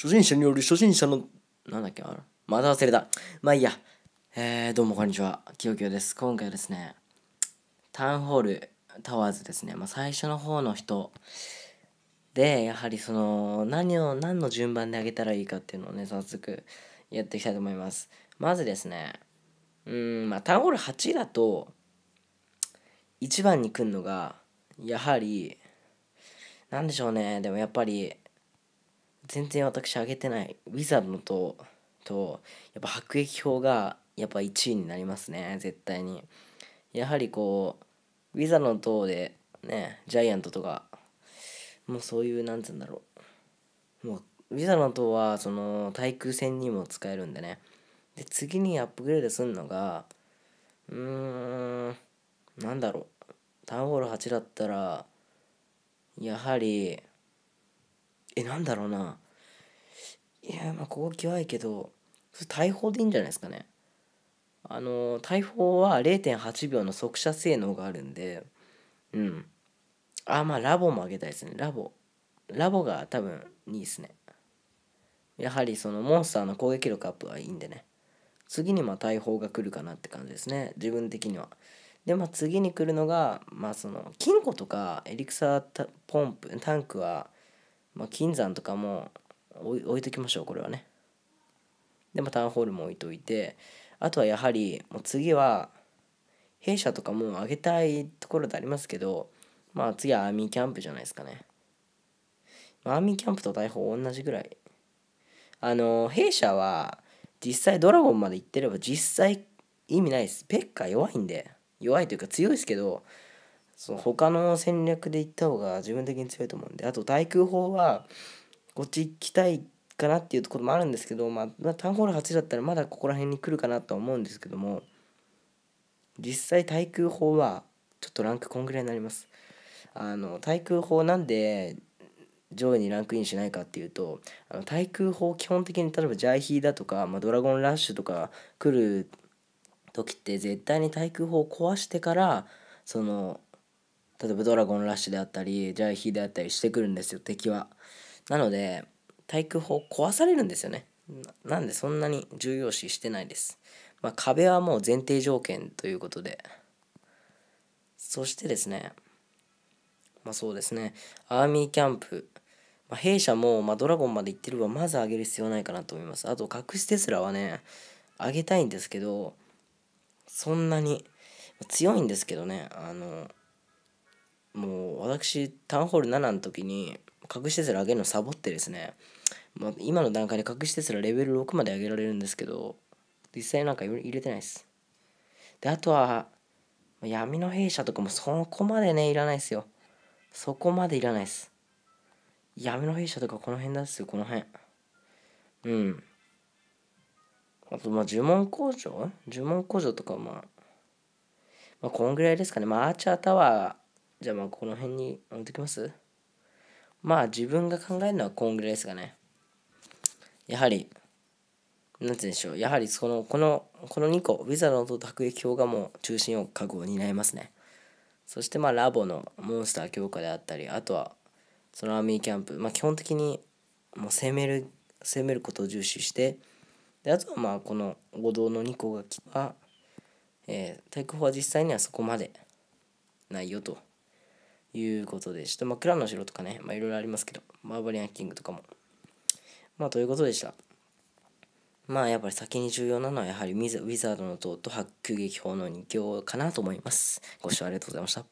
初心者による初心者の、なんだっけ、あまた忘れた。まあいいや。えー、どうもこんにちは。きよきよです。今回はですね、タウンホールタワーズですね、まあ、最初の方の人で、やはりその、何を、何の順番であげたらいいかっていうのをね、早速やっていきたいと思います。まずですね、うん、まあタウンホール8だと、1番に来るのが、やはり、なんでしょうね、でもやっぱり、全然私上げてないウィザードのととやっぱ迫撃砲がやっぱ1位になりますね絶対にやはりこうウィザードの塔でねジャイアントとかもうそういうなんつうんだろうもうウィザードの塔はその対空戦にも使えるんでねで次にアップグレードするのがうーんなんだろうタウンホール8だったらやはりえなんだろうないやまあここ際いけど大砲でいいんじゃないですかねあの大砲は0.8秒の速射性能があるんでうんあまあラボもあげたいですねラボラボが多分いいですねやはりそのモンスターの攻撃力アップはいいんでね次にまあ大砲が来るかなって感じですね自分的にはでまあ次に来るのがまあその金庫とかエリクサーポンプタンクはまあ、金山とかも置いときましょうこれはねでもタウンホールも置いといてあとはやはりもう次は弊社とかも上げたいところでありますけどまあ次はアーミーキャンプじゃないですかねアーミーキャンプと大砲同じぐらいあの弊社は実際ドラゴンまで行ってれば実際意味ないですペッカー弱いんで弱いというか強いですけどその他の戦略で行った方が自分的に強いと思うんであと対空砲はこっち行きたいかなっていうところもあるんですけど、まあ、まあ、タウンホール8だったらまだここら辺に来るかなとは思うんですけども実際対空砲はちょっとランクこんぐらいになります。あの対空砲なんで上位にランクインしないかっていうとあの対空砲基本的に例えばジャイヒーだとか、まあ、ドラゴンラッシュとか来る時って絶対に対空砲を壊してからその例えばドラゴンラッシュであったりジャイヒであったりしてくるんですよ敵はなので対空砲壊されるんですよねなんでそんなに重要視してないです、まあ、壁はもう前提条件ということでそしてですねまあそうですねアーミーキャンプま弊社も、まドラゴンまで行ってる分まず上げる必要ないかなと思います。あと隠しテスラはね、上げたいんですけど、そんなに、強いんですけどね、あの、もう私タウンホール7の時に隠しテすら上げるのサボってですね、まあ、今の段階で隠してすらレベル6まで上げられるんですけど実際なんか入れてないですであとは闇の弊社とかもそこまでねいらないですよそこまでいらないです闇の弊社とかこの辺ですよこの辺うんあとまあ呪文工場呪文工場とかまあまあこんぐらいですかねまあアーチャータワーじゃあまあこの辺に置いときますまあ自分が考えるのはこんぐらいですかね。やはり、なんて言うんでしょう。やはりその、この、この2個、ウィザードと卓撃表がもう中心を覚悟を担いますね。そしてまあラボのモンスター強化であったり、あとはそのアーミーキャンプ。まあ基本的にもう攻める、攻めることを重視して、で、あとはまあこの五道の2個がきは、えー、対砲は実際にはそこまでないよと。いうことでした。まあ、クランの城とかね、まあ、いろいろありますけど、バーバリアンキングとかも。まあ、ということでした。まあ、やっぱり先に重要なのは、やはりウィザードの塔と迫撃砲の2強かなと思います。ご視聴ありがとうございました。